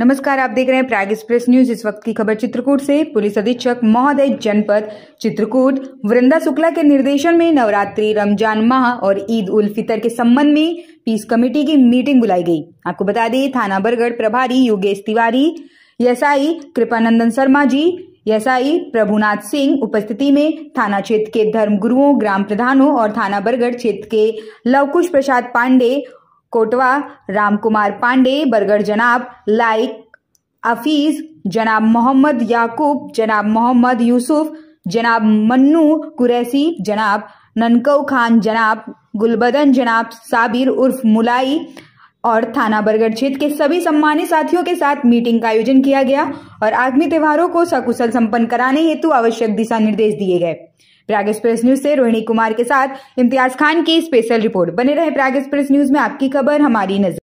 नमस्कार आप देख रहे हैं प्राग एक्सप्रेस न्यूज इस वक्त की खबर चित्रकूट से पुलिस अधीक्षक महोदय जनपद चित्रकूट वृंदा शुक्ला के निर्देशन में नवरात्रि रमजान माह और ईद उल फितर के संबंध में पीस कमेटी की मीटिंग बुलाई गई आपको बता दें थाना बरगढ़ प्रभारी योगेश तिवारी एसआई कृपानंदन शर्मा जी एसआई प्रभुनाथ सिंह उपस्थिति में थाना क्षेत्र के धर्मगुरुओं ग्राम प्रधानों और थाना बरगढ़ क्षेत्र के लवकुश प्रसाद पांडे कोटवा रामकुमार पांडे बरगढ़ जनाब लाइक अफीज जनाब मोहम्मद याकूब जनाब मोहम्मद यूसुफ जनाब मन्नू कुरैसी जनाब ननकौ खान जनाब गुलबदन जनाब साबिर उर्फ मुलाई और थाना बरगढ़ क्षेत्र के सभी सम्मानित साथियों के साथ मीटिंग का आयोजन किया गया और आगामी त्योहारों को सकुशल संपन्न कराने हेतु आवश्यक दिशा निर्देश दिए गए प्राग एक्सप्रेस न्यूज से रोहिणी कुमार के साथ इम्तियाज खान की स्पेशल रिपोर्ट बने रहे प्राग एक्सप्रेस न्यूज में आपकी खबर हमारी नजर